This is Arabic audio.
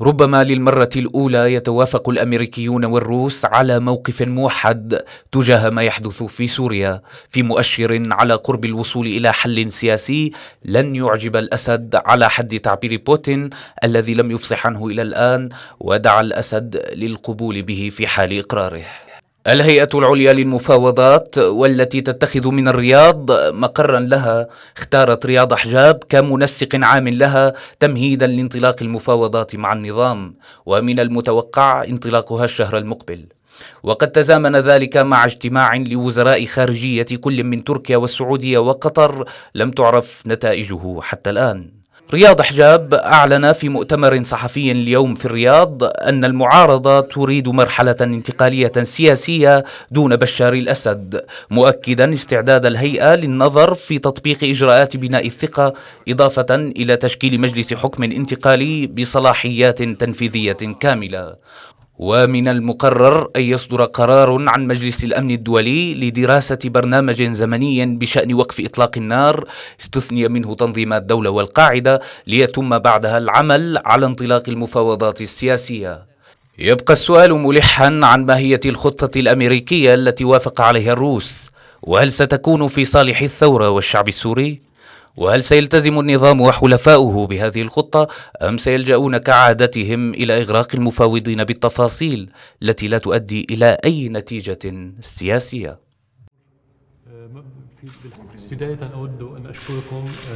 ربما للمرة الأولى يتوافق الأمريكيون والروس على موقف موحد تجاه ما يحدث في سوريا في مؤشر على قرب الوصول إلى حل سياسي لن يعجب الأسد على حد تعبير بوتين الذي لم يفصح عنه إلى الآن ودعا الأسد للقبول به في حال إقراره الهيئة العليا للمفاوضات والتي تتخذ من الرياض مقرا لها اختارت رياض حجاب كمنسق عام لها تمهيدا لانطلاق المفاوضات مع النظام ومن المتوقع انطلاقها الشهر المقبل وقد تزامن ذلك مع اجتماع لوزراء خارجية كل من تركيا والسعودية وقطر لم تعرف نتائجه حتى الآن رياض حجاب أعلن في مؤتمر صحفي اليوم في الرياض أن المعارضة تريد مرحلة انتقالية سياسية دون بشار الأسد مؤكدا استعداد الهيئة للنظر في تطبيق إجراءات بناء الثقة إضافة إلى تشكيل مجلس حكم انتقالي بصلاحيات تنفيذية كاملة ومن المقرر أن يصدر قرار عن مجلس الأمن الدولي لدراسة برنامج زمني بشأن وقف إطلاق النار استثني منه تنظيم الدولة والقاعدة ليتم بعدها العمل على انطلاق المفاوضات السياسية يبقى السؤال ملحا عن ماهية الخطة الأمريكية التي وافق عليها الروس وهل ستكون في صالح الثورة والشعب السوري؟ وهل سيلتزم النظام وحلفاؤه بهذه الخطة أم سيلجؤون كعادتهم إلى إغراق المفاوضين بالتفاصيل التي لا تؤدي إلى أي نتيجة سياسية؟ أه، بداية أود أن أشكركم